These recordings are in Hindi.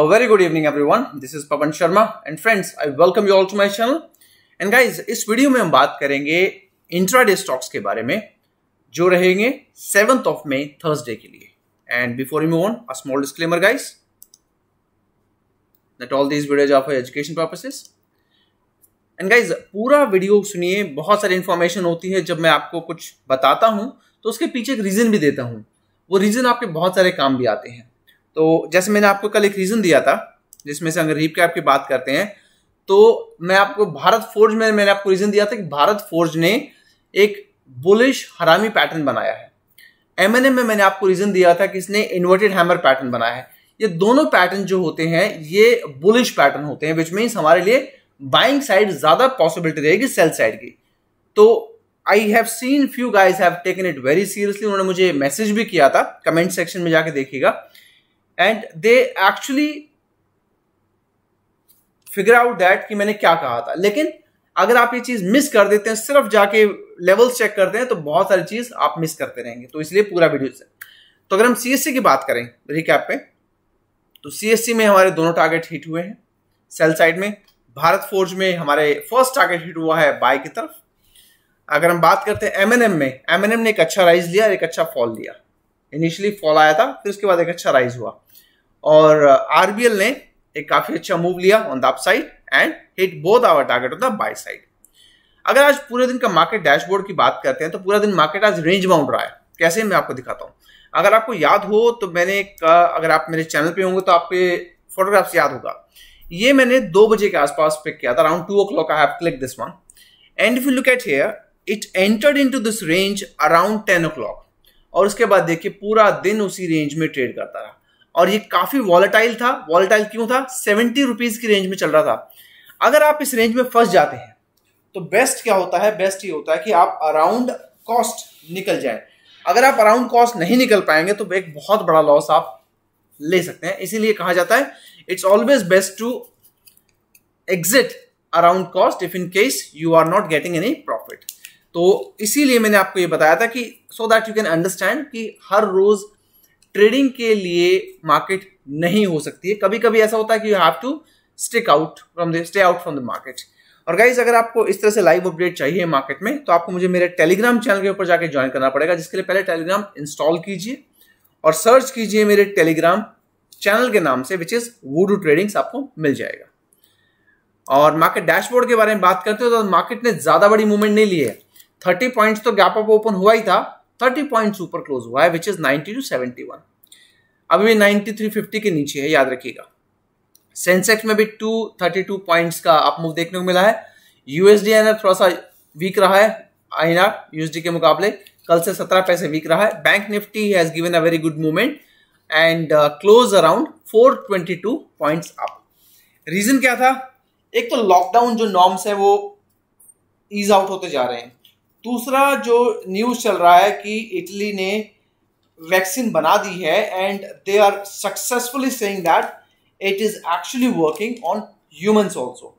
A very good evening everyone. This is Pavan Sharma and friends, I welcome you all to my channel. And guys, इस वीडियो में हम बात करेंगे इंट्राडे स्टॉक्स के बारे में जो रहेंगे सेवंथ ऑफ मई थर्सडे के लिए and before move on a small disclaimer guys that all these videos are for education purposes and guys पूरा वीडियो सुनिए बहुत सारी इन्फॉर्मेशन होती है जब मैं आपको कुछ बताता हूँ तो उसके पीछे एक रीज़न भी देता हूँ वो रीज़न आपके बहुत सारे काम भी आते हैं तो जैसे मैंने आपको कल एक रीज़न दिया था जिसमें से अगर रीप की बात करते हैं तो मैं आपको भारत फोर्ज में मैंने आपको रीज़न दिया था कि भारत फोर्ज ने एक बुलिश हरामी पैटर्न बनाया है एम में मैंने आपको रीज़न दिया था कि इसने इन्वर्टेड हैमर पैटर्न बनाया है ये दोनों पैटर्न जो होते हैं ये बुलिश पैटर्न होते हैं विच मीन्स हमारे लिए बाइंग साइड ज़्यादा पॉसिबिलिटी रहेगी सेल साइड की तो I have seen few guys have taken it very seriously उन्होंने मुझे मैसेज भी किया था कमेंट सेक्शन में जाके देखिएगा and they actually figure out that कि मैंने क्या कहा था लेकिन अगर आप ये चीज मिस कर देते हैं सिर्फ जाके लेवल्स चेक करते हैं तो बहुत सारी चीज आप मिस करते रहेंगे तो इसलिए पूरा वीडियो से तो अगर हम सीएससी की बात करें रिकैप पे तो सीएससी में हमारे दोनों टारगेट हिट हुए हैं सेल साइड में भारत फोर्ज में हमारे फर्स्ट टारगेट हिट हुआ है बाय की तरफ अगर हम बात करते हैं एमएनएम में एमएनएम ने एक अच्छा राइज लिया एक अच्छा फॉल लिया इनिशियली फॉल आया था फिर उसके बाद एक अच्छा राइज हुआ और आरबीएल uh, ने एक काफी अच्छा मूव लिया on the up side and hit both our target on the buy side अगर आज पूरे दिन का मार्केट डैशबोर्ड की बात करते हैं तो पूरा दिन मार्केट आज रेंज बाउंड रहा है कैसे मैं आपको दिखाता हूं अगर आपको याद हो तो मैंने एक uh, अगर आप मेरे चैनल पे होंगे तो आपके फोटोग्राफ्स याद होगा ये मैंने दो बजे के आसपास पिक किया था around two o'clock I click this one and if you look at here it entered in this range around ten o'clock और उसके बाद देखिए पूरा दिन उसी रेंज में ट्रेड करता रहा और ये काफी वॉलेटाइल था वॉलेटाइल क्यों था सेवेंटी रुपीज की रेंज में चल रहा था अगर आप इस रेंज में फंस जाते हैं तो बेस्ट क्या होता है बेस्ट ये होता है कि आप अराउंड कॉस्ट निकल जाए अगर आप अराउंड कॉस्ट नहीं निकल पाएंगे तो एक बहुत बड़ा लॉस आप ले सकते हैं इसीलिए कहा जाता है it's always best to exit around cost if in case you are not getting any profit तो इसीलिए मैंने आपको ये बताया था कि so that you can understand कि हर रोज़ ट्रेडिंग के लिए मार्केट नहीं हो सकती है कभी कभी ऐसा होता है कि you have to stick out from the stay out from the market और गाइज अगर आपको इस तरह से लाइव अपडेट चाहिए मार्केट में तो आपको मुझे मेरे टेलीग्राम चैनल के ऊपर जाके ज्वाइन करना पड़ेगा जिसके लिए पहले टेलीग्राम इंस्टॉल कीजिए और सर्च कीजिए मेरे टेलीग्राम चैनल के नाम से विच इज वूडू ट्रेडिंग्स आपको मिल जाएगा और मार्केट डैशबोर्ड के बारे में बात करते हो तो मार्केट ने ज्यादा बड़ी मूवमेंट नहीं ली है थर्टी पॉइंट्स तो गैप अप ओपन हुआ ही था थर्टी पॉइंट ऊपर क्लोज हुआ है which is ninety two seventy one अभी नाइनटी थ्री फिफ्टी के नीचे है याद रखिएगा सेंसेक्स में भी टू थर्टी टू पॉइंट्स का अप मूव देखने को मिला है यूएसडी एनआर थोड़ा सा वीक रहा है आई यूएसडी के मुकाबले कल से सत्रह पैसे वीक रहा है bank Nifty has given a very good movement and close around four twenty two points up reason क्या था एक तो लॉकडाउन जो नॉर्म्स है वो ईज आउट होते जा रहे हैं दूसरा जो न्यूज़ चल रहा है कि इटली ने वैक्सीन बना दी है and they are successfully saying that it is actually working on humans also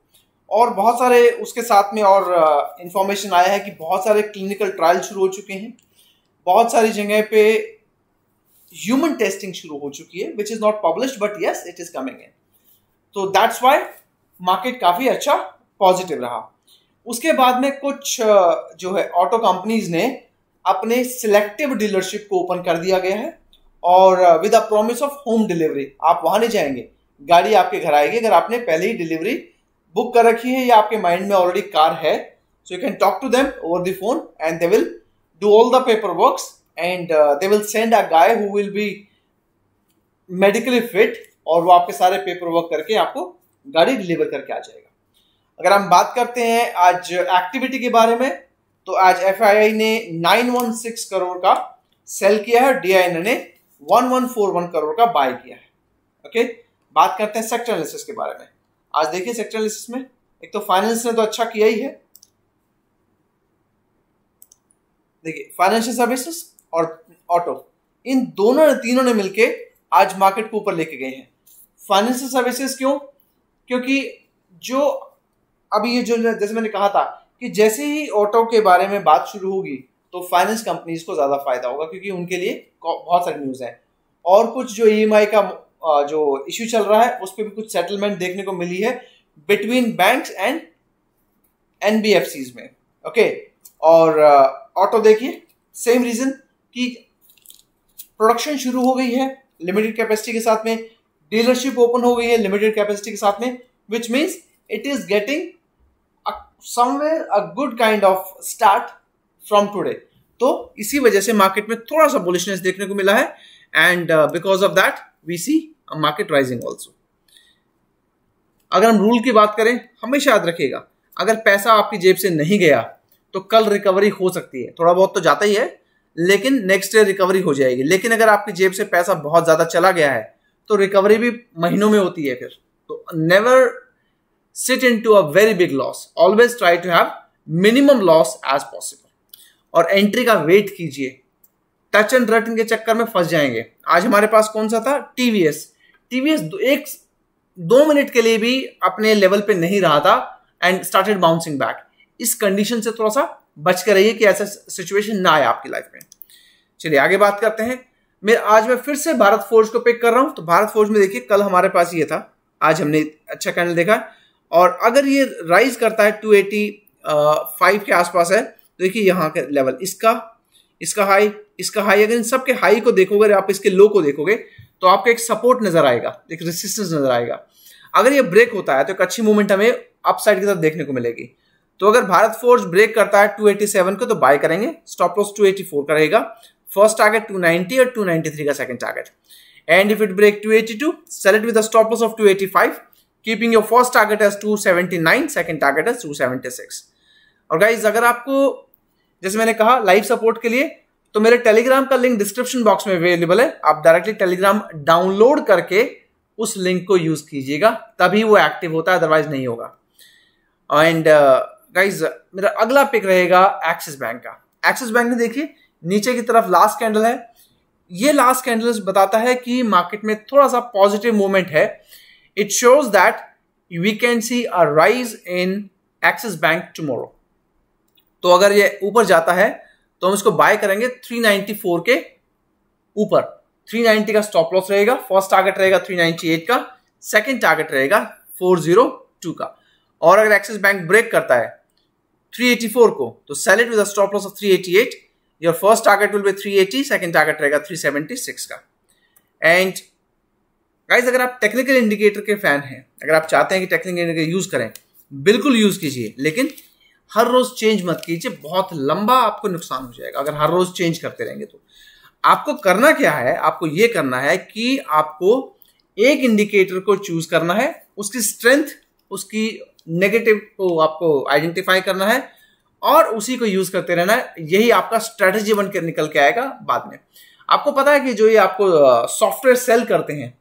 और बहुत सारे उसके साथ में और इन्फॉर्मेशन uh, आया है कि बहुत सारे क्लिनिकल ट्रायल शुरू हो चुके हैं बहुत सारी जगह पे ह्यूमन टेस्टिंग शुरू हो चुकी है which is not publish but yes it is coming in तो दैट्स वाई मार्केट काफ़ी अच्छा पॉजिटिव रहा उसके बाद में कुछ जो है ऑटो कंपनीज ने अपने सिलेक्टिव डीलरशिप को ओपन कर दिया गया है और with a promise of home delivery आप वहां नहीं जाएंगे गाड़ी आपके घर आएगी अगर आपने पहले ही डिलीवरी बुक कर रखी है या आपके माइंड में ऑलरेडी कार है so you can talk to them over the phone and they will do all the paper work and they will send a guy who will be medically fit और वो आपके सारे पेपर वर्क करके आपको गाड़ी डिलीवर करके आ जाएगी अगर हम बात करते हैं आज एक्टिविटी के बारे में तो आज एफ ने 916 करोड़ का सेल किया है डी ने 1141 करोड़ का बाय किया है ओके बात करते हैं सेक्टर एनालिसिस के बारे में आज देखिए सेक्टर एनालिसिस में एक तो फाइनेंस ने तो अच्छा किया ही है देखिए फाइनेंशियल सर्विसेज और ऑटो इन दोनों ने तीनों ने मिलकर आज मार्केट को ऊपर लेके गए हैं फाइनेंशियल सर्विसेज क्यों क्योंकि जो अब ये जो जैसे मैंने कहा था कि जैसे ही ऑटो के बारे में बात शुरू होगी तो फाइनेंस कंपनीज को ज़्यादा फायदा होगा क्योंकि उनके लिए बहुत सारी न्यूज़ है और कुछ जो ई e का जो इश्यू चल रहा है उस पर भी कुछ सेटलमेंट देखने को मिली है बिटवीन बैंक्स एंड एन में ओके और ऑटो देखिए सेम रीज़न कि प्रोडक्शन शुरू हो गई है लिमिटेड कैपेसिटी के साथ में डीलरशिप ओपन हो गई है लिमिटेड कैपेसिटी के साथ में which means it is getting somewhere a good kind of start from today तो इसी वजह से मार्केट में थोड़ा सा बुलिशनेस देखने को मिला है and because of that we see market rising also अगर हम रूल की बात करें हमेशा याद रखिएगा अगर पैसा आपकी जेब से नहीं गया तो कल रिकवरी हो सकती है थोड़ा बहुत तो जाता ही है लेकिन नेक्स्ट डे रिकवरी हो जाएगी लेकिन अगर आपकी जेब से पैसा बहुत ज़्यादा चला गया है तो रिकवरी भी महीनों में होती है फिर तो never sit into a very big loss always try to have minimum loss as possible और एंट्री का वेट कीजिए टच एंड रटन के चक्कर में फंस जाएंगे आज हमारे पास कौन सा था टीवीएस टीवीएस एक दो मिनट के लिए भी अपने लेवल पे नहीं रहा था एंड स्टार्टेड बाउंसिंग बैक इस कंडीशन से थोड़ा सा बच के रहिए कि ऐसा सिचुएशन ना आए आपकी लाइफ में चलिए आगे बात करते हैं मैं आज मैं फिर से भारत फोर्ज को पिक कर रहा हूं तो भारत फोर्ज में देखिए कल हमारे पास ये था आज हमने अच्छा कैंडल देखा और अगर ये राइज करता है 285 फाइव के आसपास है तो देखिए यहाँ के लेवल इसका इसका हाई इसका हाई अगर इन सबके हाई को देखोगे आप इसके लो को देखोगे तो आपको एक सपोर्ट नजर आएगा एक रेसिस्टेंस नजर आएगा अगर ये ब्रेक होता है तो एक अच्छी मूवमेंट हमें अपसाइड की तरफ देखने को मिलेगी तो अगर भारत फोर्स ब्रेक करता है 287 को तो बाय करेंगे स्टॉप लॉस 284 का रहेगा फर्स्ट टारगेट 290 और 293 का second target and if it break 282 sell it with stop loss of 285 keeping your first target as nine second target as two seventy six और गाइज अगर आपको जैसे मैंने कहा लाइव सपोर्ट के लिए तो मेरे टेलीग्राम का लिंक डिस्क्रिप्शन बॉक्स में अवेलेबल है आप डायरेक्टली टेलीग्राम डाउनलोड करके उस लिंक को यूज कीजिएगा तभी वो एक्टिव होता है अदरवाइज नहीं होगा एंड गाइज uh, मेरा अगला पिक रहेगा एक्सिस बैंक का एक्सिस बैंक ने देखिए नीचे की तरफ लास्ट कैंडल है ये लास्ट कैंडल बताता है कि मार्केट में थोड़ा सा पॉजिटिव मूवमेंट है it shows that we can see a rise in Axis Bank tomorrow. तो अगर ये ऊपर जाता है तो हम इसको बाय करेंगे 394 के ऊपर 390 का स्टॉप लॉस रहेगा फर्स्ट टारगेट रहेगा 398 का सेकंड टारगेट रहेगा 402 का और अगर एक्सिस बैंक ब्रेक करता है 384 को तो sell it with stop loss of 388 your first target will be 380 second target रहेगा 376 का एंड गाइज अगर आप टेक्निकल इंडिकेटर के फैन हैं अगर आप चाहते हैं कि टेक्निकल इंडिकेटर यूज़ करें बिल्कुल यूज़ कीजिए लेकिन हर रोज़ चेंज मत कीजिए बहुत लंबा आपको नुकसान हो जाएगा अगर हर रोज़ चेंज करते रहेंगे तो आपको करना क्या है आपको ये करना है कि आपको एक इंडिकेटर को चूज करना है उसकी स्ट्रेंथ उसकी नेगेटिव को आपको आइडेंटिफाई करना है और उसी को यूज करते रहना है यही आपका स्ट्रेटेजी बनकर निकल के आएगा बाद में आपको पता है कि जो ये आपको सॉफ्टवेयर सेल करते हैं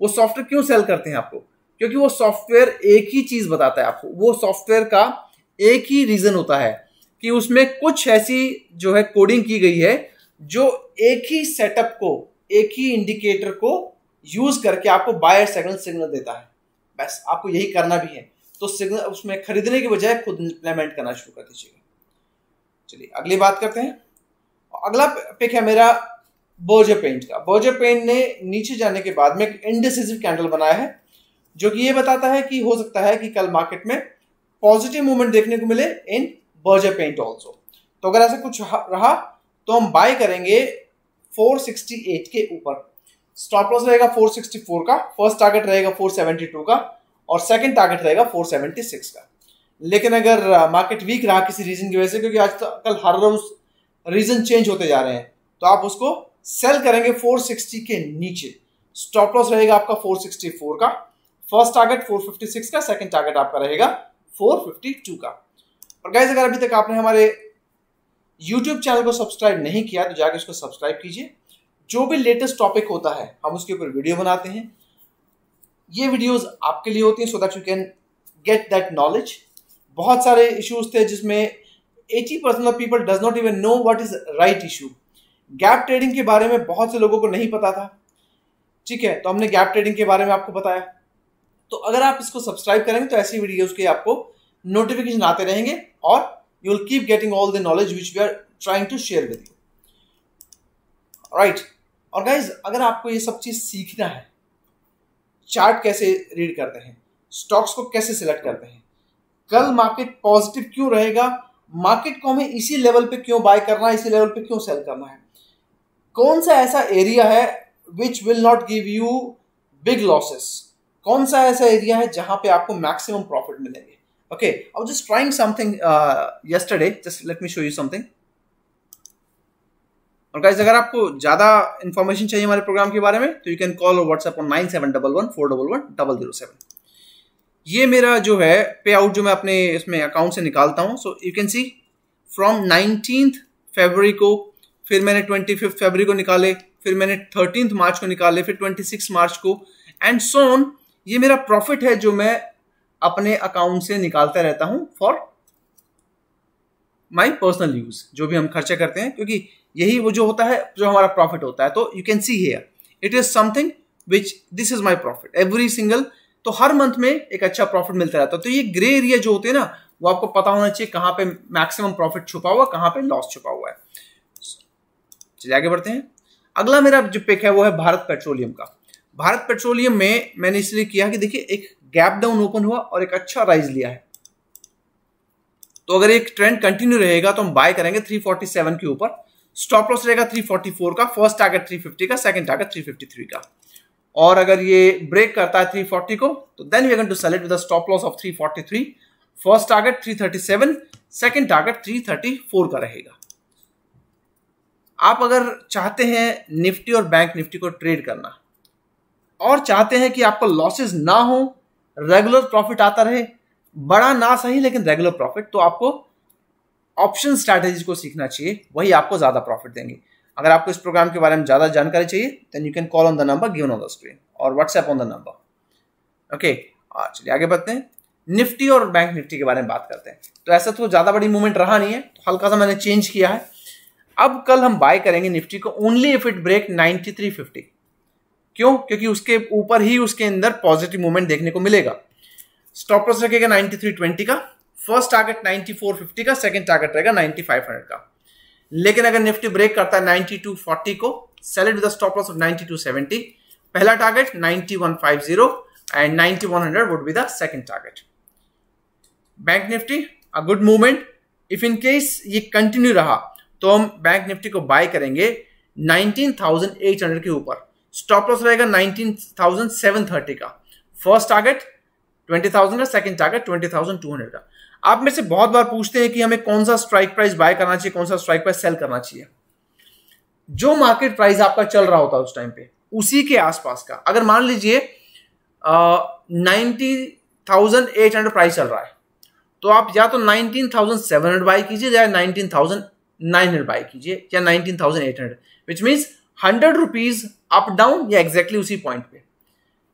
वो सॉफ्टवेयर क्यों सेल करते हैं आपको क्योंकि वो सॉफ्टवेयर एक ही चीज़ बताता है आपको वो सॉफ्टवेयर का एक ही रीज़न होता है कि उसमें कुछ ऐसी जो है कोडिंग की गई है जो एक ही सेटअप को एक ही इंडिकेटर को यूज़ करके आपको बायर सेकंड सिग्नल देता है बस आपको यही करना भी है तो सिग्नल उसमें खरीदने के बजाय खुद इम्प्लीमेंट करना शुरू कर दीजिएगा चलिए अगली बात करते हैं अगला पिक है मेरा बोर्जे पेंट का बोर्जे पेंट ने नीचे जाने के बाद में एक इनडिसिजिव कैंडल बनाया है जो कि ये बताता है कि हो सकता है कि कल मार्केट में पॉजिटिव मूवमेंट देखने को मिले इन बर्जर पेंट ऑल्सो तो अगर ऐसा कुछ रहा तो हम बाय करेंगे 468 के ऊपर स्टॉप लॉस रहेगा 464 का फर्स्ट टारगेट रहेगा 472 का और सेकंड टारगेट रहेगा 476 का लेकिन अगर मार्केट वीक रहा किसी रीजन की वजह से क्योंकि आज तो, कल हर रोज रीजन चेंज होते जा रहे हैं तो आप उसको सेल करेंगे 460 के नीचे स्टॉप लॉस रहेगा आपका 464 का फर्स्ट टारगेट 456 का सेकंड टारगेट आपका रहेगा 452 का और गाइज अगर अभी तक आपने हमारे यूट्यूब चैनल को सब्सक्राइब नहीं किया तो जाके इसको सब्सक्राइब कीजिए जो भी लेटेस्ट टॉपिक होता है हम उसके ऊपर वीडियो बनाते हैं ये वीडियोस आपके लिए होती हैं so that you can get that knowledge बहुत सारे इश्यूज थे जिसमें 80% of people does not even know what is right issue gap trading के बारे में बहुत से लोगों को नहीं पता था ठीक है तो हमने गैप ट्रेडिंग के बारे में आपको बताया तो अगर आप इसको सब्सक्राइब करेंगे तो ऐसी वीडियोस के आपको नोटिफिकेशन आते रहेंगे और you will keep getting all the knowledge which we are trying to share with you right और गाइज अगर आपको ये सब चीज़ सीखना है चार्ट कैसे रीड करते हैं स्टॉक्स को कैसे सिलेक्ट करते हैं कल मार्केट पॉजिटिव क्यों रहेगा मार्केट को हमें इसी लेवल पे क्यों बाय करना है इसी लेवल पे क्यों सेल करना है कौन सा ऐसा एरिया है which will not give you big losses कौन सा ऐसा एरिया है जहां पे आपको मैक्सिमम प्रॉफिट मिलेंगे okay I just trying something yesterday just let me show you something और गाइस अगर आपको ज़्यादा इन्फॉर्मेशन चाहिए हमारे प्रोग्राम के बारे में तो यू कैन कॉल और WhatsApp on nine seven double one four double one double zero seven ये मेरा जो है पे आउट जो मैं अपने इसमें अकाउंट से निकालता हूँ so you can see from nineteen February को फिर मैंने ट्वेंटी फिफ्थ फेबरी को निकाले फिर मैंने थर्टीन मार्च को निकाले फिर ट्वेंटी सिक्स मार्च को एंड सोन ये मेरा प्रॉफिट है जो मैं अपने अकाउंट से निकालता रहता हूं फॉर माई पर्सनल यूज जो भी हम खर्चा करते हैं क्योंकि यही वो जो होता है जो हमारा प्रॉफिट होता है तो you can see here it is something which this is my profit every single तो हर मंथ में एक अच्छा प्रॉफिट मिलता रहता है तो ये ग्रे एरिया जो होते हैं ना वो आपको पता होना चाहिए कहाँ पे मैक्सिमम प्रॉफिट छुपा हुआ कहाँ पे लॉस छुपा हुआ है चलिए आगे बढ़ते हैं अगला मेरा जो पिक है वो है भारत पेट्रोलियम का भारत पेट्रोलियम में मैंने इसलिए किया कि देखिए एक गैप डाउन ओपन हुआ और एक अच्छा राइज लिया है तो अगर एक ट्रेंड कंटिन्यू रहेगा तो हम बाय करेंगे 347 के ऊपर स्टॉप लॉस रहेगा 344 का फर्स्ट टारगेट 350 का सेकंड टारगेट 353 का और अगर ये ब्रेक करता है 340 को तो then we going to sell it with stop loss of 343 first target 337 second target 334 का रहेगा आप अगर चाहते हैं निफ्टी और बैंक निफ्टी को ट्रेड करना और चाहते हैं कि आपको लॉसेस ना हो रेगुलर प्रॉफिट आता रहे बड़ा ना सही लेकिन रेगुलर प्रॉफिट तो आपको ऑप्शन स्ट्रैटेजी को सीखना चाहिए वही आपको ज़्यादा प्रॉफिट देंगे अगर आपको इस प्रोग्राम के बारे में ज़्यादा जानकारी चाहिए then you can call on the number given on the screen और WhatsApp on the number okay चलिए आगे बढ़ते हैं निफ्टी और बैंक निफ्टी के बारे में बात करते हैं तो ऐसा तो ज़्यादा बड़ी मूवमेंट रहा नहीं है तो हल्का सा मैंने चेंज किया है अब कल हम बाय करेंगे निफ्टी को ओनली इफ इट ब्रेक 9350 क्यों क्योंकि उसके ऊपर ही उसके अंदर पॉजिटिव मूवमेंट देखने को मिलेगा स्टॉप लॉस रखेगा 9320 का फर्स्ट टारगेट 9450 का सेकंड टारगेट रहेगा 9500 का लेकिन अगर निफ्टी ब्रेक करता है 9240 को sell it with stop loss of 9270 पहला target 9150 and 9100 would be the second target bank Nifty a good movement if in case ये कंटिन्यू रहा तो हम बैंक निफ्टी को बाय करेंगे 19,800 के ऊपर स्टॉप लॉस रहेगा 19,730 का फर्स्ट टारगेट 20,000 का सेकंड टारगेट 20,200 का आप में से बहुत बार पूछते हैं कि हमें कौन सा स्ट्राइक प्राइस बाय करना चाहिए कौन सा स्ट्राइक प्राइस सेल करना चाहिए जो मार्केट प्राइस आपका चल रहा होता है उस टाइम पे उसी के आसपास का अगर मान लीजिए नाइन्टी थाउजेंड प्राइस चल रहा है तो आप या तो 19,700 बाय कीजिए या नाइन हंड्रेड बाई कीजिए या nineteen thousand eight hundred which means hundred rupees up down या एग्जैक्टली exactly उसी पॉइंट पे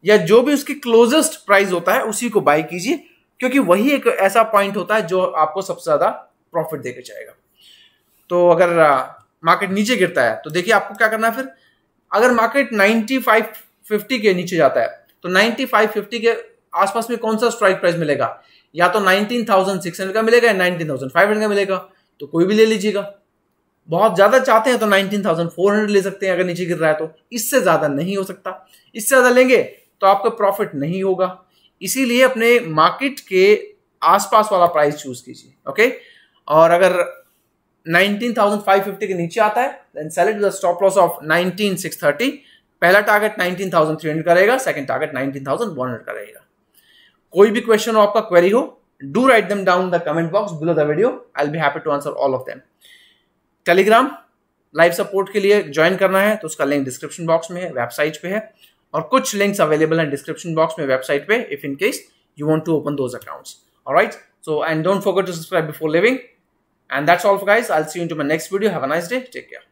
या जो भी उसकी क्लोजेस्ट प्राइस होता है उसी को बाई कीजिए क्योंकि वही एक ऐसा पॉइंट होता है जो आपको सबसे ज्यादा प्रॉफिट देकर जाएगा तो अगर मार्केट नीचे गिरता है तो देखिए आपको क्या करना है फिर अगर मार्केट फाइव फिफ्टी के नीचे जाता है तो फाइव फिफ्टी के आसपास में कौन सा स्ट्राइक प्राइस मिलेगा या तो हंड्रेड का मिलेगा या हंड्रेड का मिलेगा तो कोई भी ले लीजिएगा बहुत ज़्यादा चाहते हैं तो 19,400 ले सकते हैं अगर नीचे गिर रहा है तो इससे ज़्यादा नहीं हो सकता इससे ज़्यादा लेंगे तो आपका प्रॉफिट नहीं होगा इसीलिए अपने मार्केट के आसपास वाला प्राइस चूज कीजिए ओके और अगर 19,550 के नीचे आता है then sell it stop loss of 19,630 पहला टारगेट 19,300 का रहेगा सेकंड टारगेट 19,100 का रहेगा कोई भी क्वेश्चन हो आपका क्वेरी हो do write them down in the comment box below the video. I'll be happy to answer all of them. Telegram live support के लिए ज्वाइन करना है तो उसका लिंक डिस्क्रिप्शन बॉक्स में है वेबसाइट पे है और कुछ लिंक्स अवेलेबल हैं डिस्क्रिप्शन बॉक्स में वेबसाइट पे if in case you want to open those accounts right so and don't forget to subscribe before leaving and that's all for guys I will see you in to my next video have a nice day take care